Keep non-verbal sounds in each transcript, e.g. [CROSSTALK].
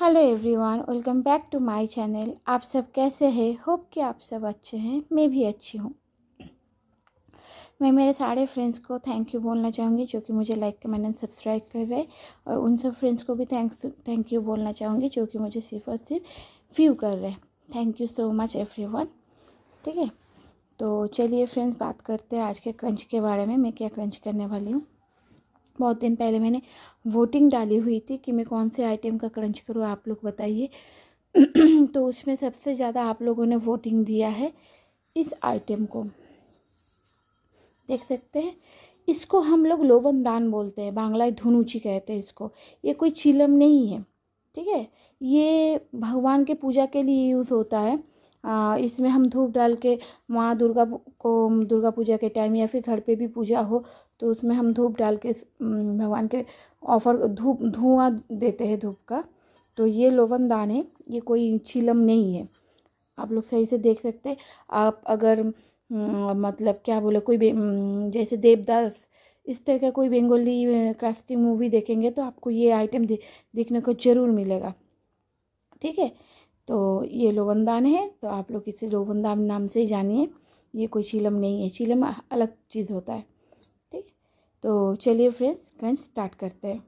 hello everyone welcome back to my channel आप सब कैसे हैं होप कि आप सब अच्छे हैं मैं भी अच्छी हूँ मैं मेरे सारे फ्रेंड्स को थैंक यू बोलना चाहूँगी जो कि मुझे लाइक कमेंट एंड सब्सक्राइब कर रहे और उन सब फ्रेंड्स को भी थैंक्स थैंक यू बोलना चाहूँगी जो कि मुझे सिर्फ और सिर्फ व्यू कर रहे thank you so much every ठीक है तो चलिए फ्रेंड्स बात करते हैं आज के क्रंच के बारे में मैं क्या क्रंच करने वाली हूँ बहुत दिन पहले मैंने वोटिंग डाली हुई थी कि मैं कौन से आइटम का क्रंच करूँ आप लोग बताइए [CLEARS THROAT] तो उसमें सबसे ज़्यादा आप लोगों ने वोटिंग दिया है इस आइटम को देख सकते हैं इसको हम लोग दान बोलते हैं बांग्ला धुनुची कहते हैं इसको ये कोई चिलम नहीं है ठीक है ये भगवान के पूजा के लिए यूज़ होता है इसमें हम धूप डाल के माँ दुर्गा को दुर्गा पूजा के टाइम या फिर घर पे भी पूजा हो तो उसमें हम धूप डाल के भगवान के ऑफर धूप धुआँ देते हैं धूप का तो ये लोवन दान है ये कोई चिलम नहीं है आप लोग सही से देख सकते आप अगर मतलब क्या बोले कोई जैसे देवदास इस तरह का कोई बेंगोली क्राफ्टी मूवी देखेंगे तो आपको ये आइटम दे, देखने को ज़रूर मिलेगा ठीक है तो ये लोवनदान है तो आप लोग इसे लोवनदान नाम से ही जानिए ये कोई शीलम नहीं है शीलम अलग चीज़ होता है ठीक तो चलिए फ्रेंड्स क्रंच स्टार्ट करते हैं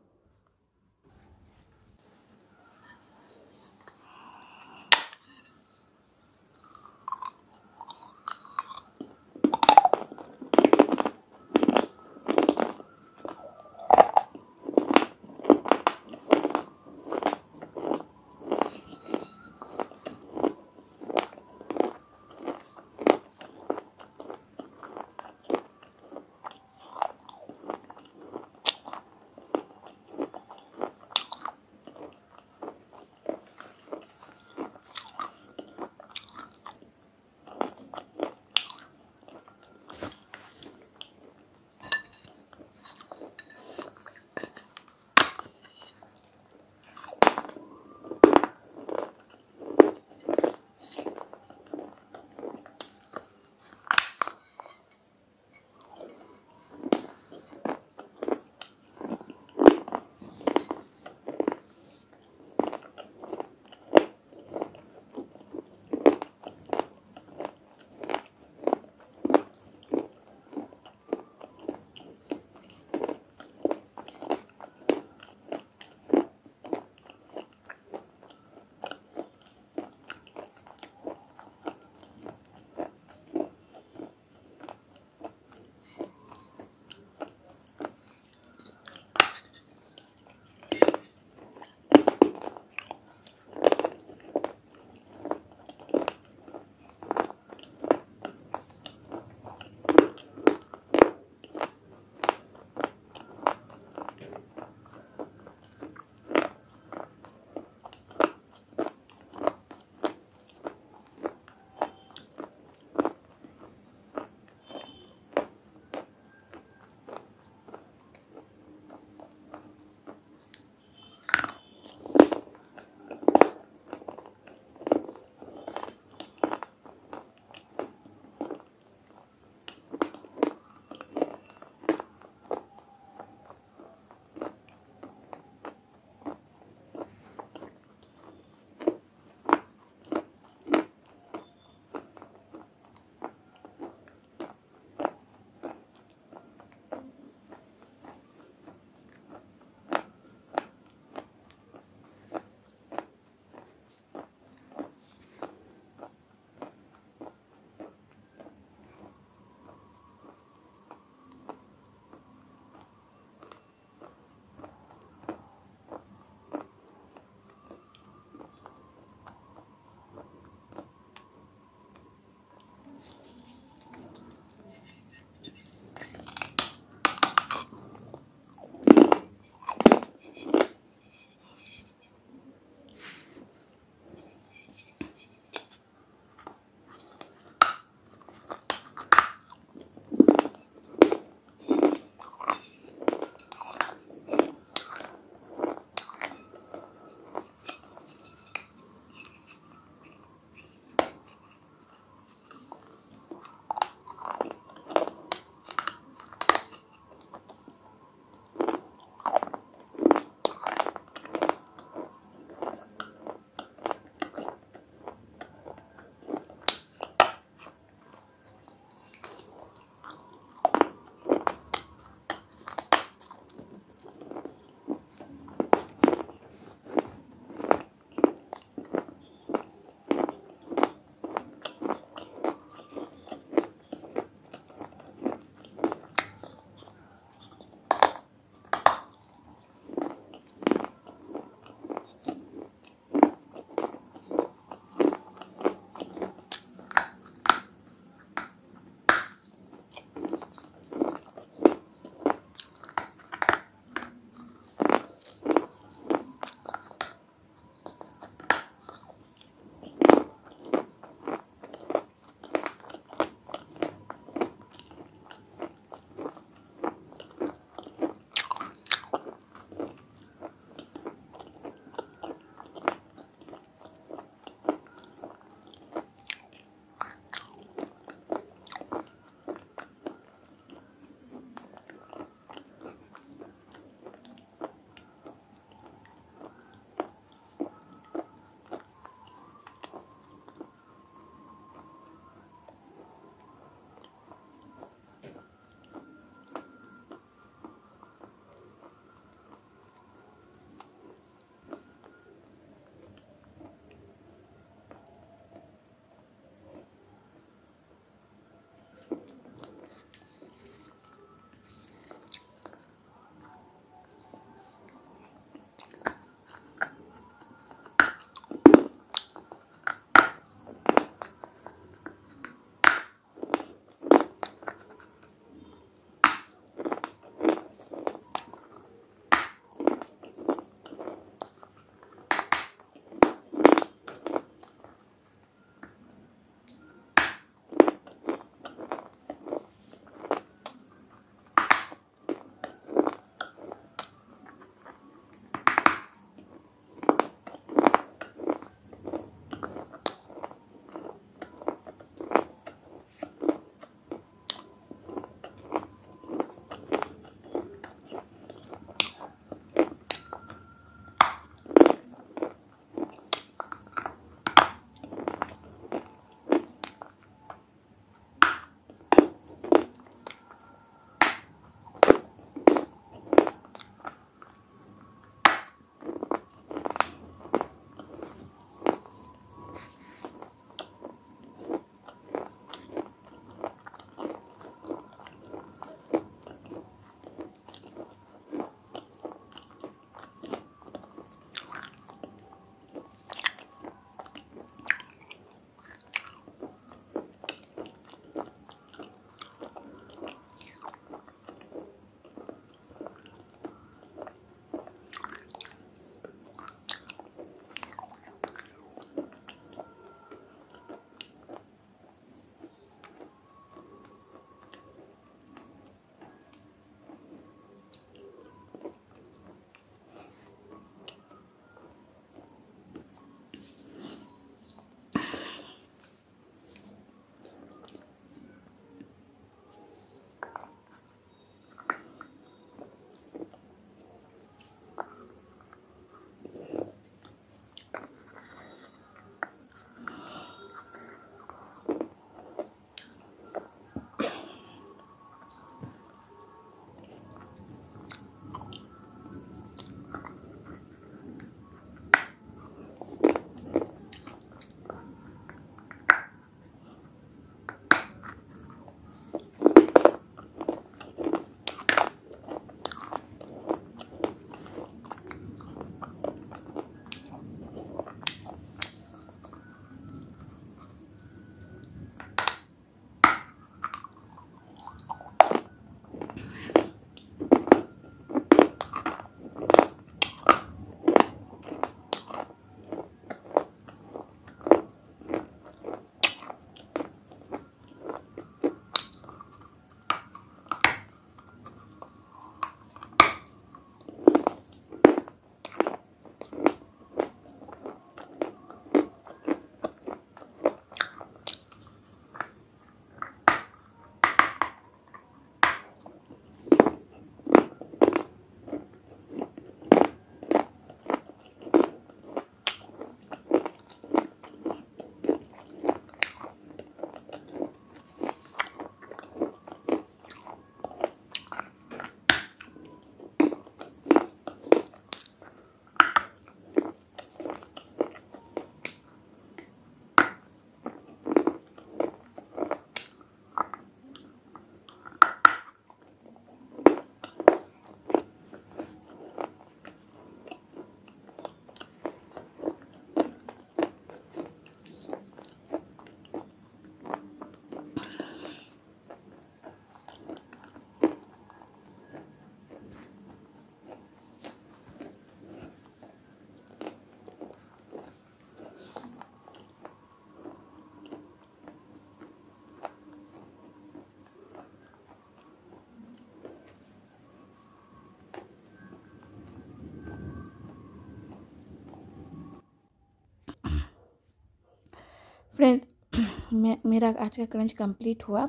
फ्रेंड्स [CLEARS THROAT] मेरा आज का क्रंच कंप्लीट हुआ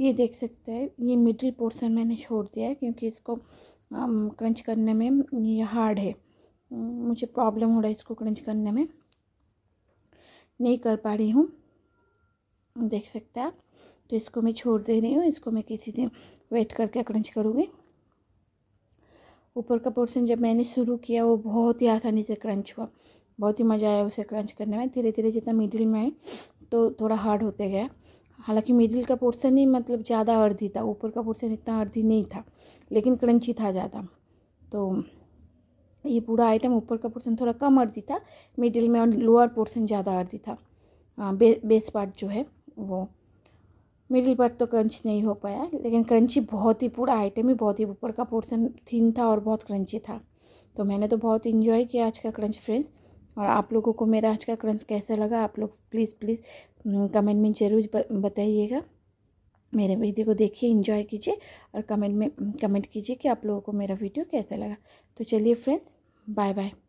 ये देख सकते हैं ये मिडिल पोर्शन मैंने छोड़ दिया है क्योंकि इसको क्रंच करने में ये हार्ड है मुझे प्रॉब्लम हो रहा है इसको क्रंच करने में नहीं कर पा रही हूँ देख सकते हैं आप तो इसको मैं छोड़ दे रही हूँ इसको मैं किसी दिन वेट करके क्रंच करूँगी ऊपर का पोर्शन जब मैंने शुरू किया वो बहुत ही आसानी से क्रंच हुआ बहुत ही मज़ा आया उसे क्रंच करने में धीरे धीरे जितना मिडिल में आई तो थोड़ा हार्ड होते गया हालांकि मिडिल का पोर्सन ही मतलब ज़्यादा अर्धी था ऊपर का पोर्सन इतना अर्धी नहीं था लेकिन क्रंची था ज़्यादा तो ये पूरा आइटम ऊपर का पोर्सन थोड़ा कम अर्धी था मिडिल में और लोअर पोर्सन ज़्यादा अर्धी था आ, बे, बेस पार्ट जो है वो मिडिल पार्ट तो क्रंच नहीं हो पाया लेकिन क्रंची बहुत ही पूरा आइटम ही बहुत ही ऊपर का पोर्सन थीन था और बहुत क्रंची था तो मैंने तो बहुत इन्जॉय किया आज का क्रंच फ्रेंड्स और आप लोगों को मेरा आज का क्रंच कैसा लगा आप लोग प्लीज़ प्लीज़ कमेंट में ज़रूर बताइएगा मेरे वीडियो को देखिए इंजॉय कीजिए और कमेंट में कमेंट कीजिए कि आप लोगों को मेरा वीडियो कैसा लगा तो चलिए फ्रेंड्स बाय बाय